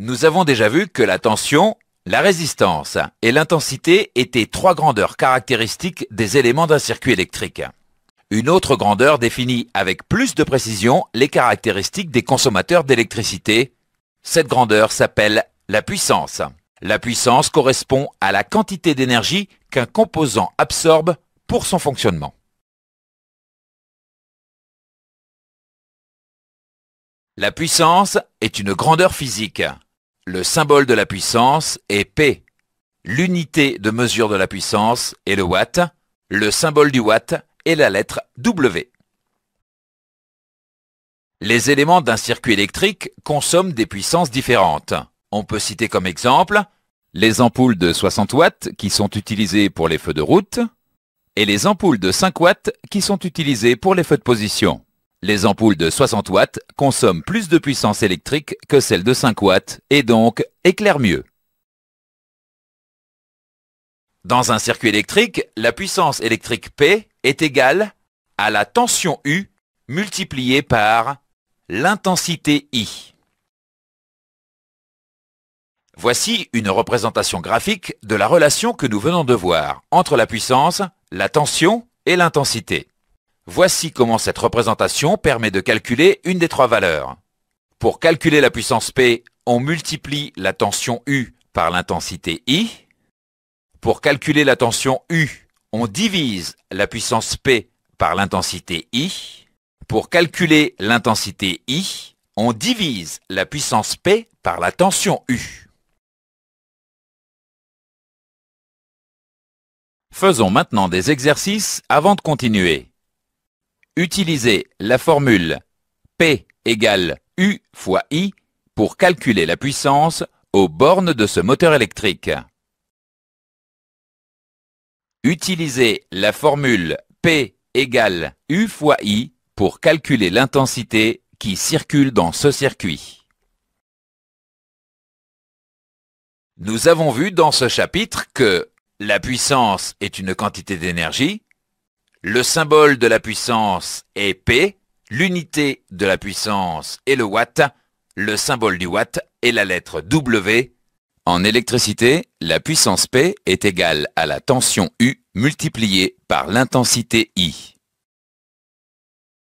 Nous avons déjà vu que la tension, la résistance et l'intensité étaient trois grandeurs caractéristiques des éléments d'un circuit électrique. Une autre grandeur définit avec plus de précision les caractéristiques des consommateurs d'électricité. Cette grandeur s'appelle la puissance. La puissance correspond à la quantité d'énergie qu'un composant absorbe pour son fonctionnement. La puissance est une grandeur physique. Le symbole de la puissance est P. L'unité de mesure de la puissance est le watt. Le symbole du watt est la lettre W. Les éléments d'un circuit électrique consomment des puissances différentes. On peut citer comme exemple les ampoules de 60 watts qui sont utilisées pour les feux de route et les ampoules de 5 watts qui sont utilisées pour les feux de position. Les ampoules de 60 watts consomment plus de puissance électrique que celles de 5 W et donc éclairent mieux. Dans un circuit électrique, la puissance électrique P est égale à la tension U multipliée par l'intensité I. Voici une représentation graphique de la relation que nous venons de voir entre la puissance, la tension et l'intensité. Voici comment cette représentation permet de calculer une des trois valeurs. Pour calculer la puissance P, on multiplie la tension U par l'intensité I. Pour calculer la tension U, on divise la puissance P par l'intensité I. Pour calculer l'intensité I, on divise la puissance P par la tension U. Faisons maintenant des exercices avant de continuer. Utilisez la formule P égale U fois I pour calculer la puissance aux bornes de ce moteur électrique. Utilisez la formule P égale U fois I pour calculer l'intensité qui circule dans ce circuit. Nous avons vu dans ce chapitre que la puissance est une quantité d'énergie, le symbole de la puissance est P, l'unité de la puissance est le watt, le symbole du watt est la lettre W. En électricité, la puissance P est égale à la tension U multipliée par l'intensité I.